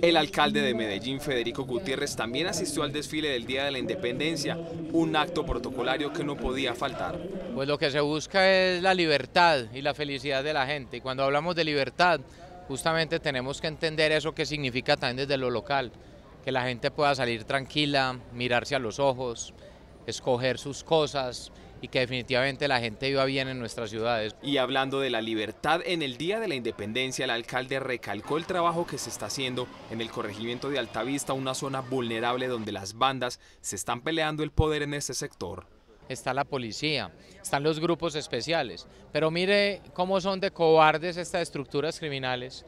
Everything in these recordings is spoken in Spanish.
El alcalde de Medellín, Federico Gutiérrez, también asistió al desfile del Día de la Independencia, un acto protocolario que no podía faltar. Pues lo que se busca es la libertad y la felicidad de la gente. Y cuando hablamos de libertad, justamente tenemos que entender eso que significa también desde lo local, que la gente pueda salir tranquila, mirarse a los ojos, escoger sus cosas, y que definitivamente la gente iba bien en nuestras ciudades. Y hablando de la libertad, en el Día de la Independencia el alcalde recalcó el trabajo que se está haciendo en el corregimiento de Altavista, una zona vulnerable donde las bandas se están peleando el poder en este sector está la policía, están los grupos especiales. Pero mire cómo son de cobardes estas estructuras criminales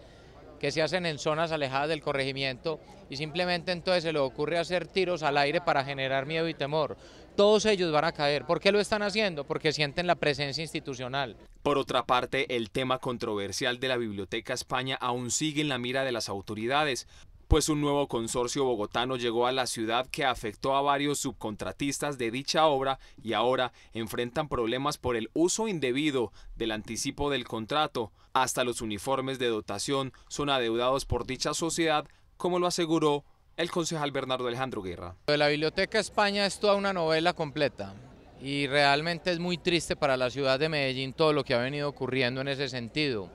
que se hacen en zonas alejadas del corregimiento y simplemente entonces se le ocurre hacer tiros al aire para generar miedo y temor. Todos ellos van a caer. ¿Por qué lo están haciendo? Porque sienten la presencia institucional. Por otra parte, el tema controversial de la Biblioteca España aún sigue en la mira de las autoridades, pues un nuevo consorcio bogotano llegó a la ciudad que afectó a varios subcontratistas de dicha obra y ahora enfrentan problemas por el uso indebido del anticipo del contrato. Hasta los uniformes de dotación son adeudados por dicha sociedad, como lo aseguró el concejal Bernardo Alejandro Guerra. La Biblioteca España es toda una novela completa y realmente es muy triste para la ciudad de Medellín todo lo que ha venido ocurriendo en ese sentido.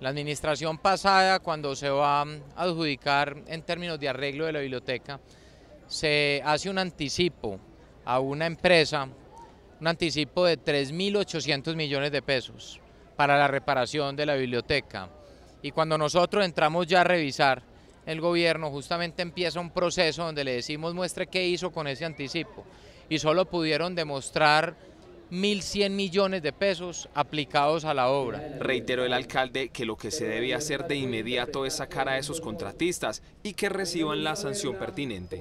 La administración pasada, cuando se va a adjudicar en términos de arreglo de la biblioteca, se hace un anticipo a una empresa, un anticipo de 3.800 millones de pesos para la reparación de la biblioteca. Y cuando nosotros entramos ya a revisar, el gobierno justamente empieza un proceso donde le decimos muestre qué hizo con ese anticipo. Y solo pudieron demostrar 1.100 millones de pesos aplicados a la obra. Reiteró el alcalde que lo que se debía hacer de inmediato es sacar a esos contratistas y que reciban la sanción pertinente.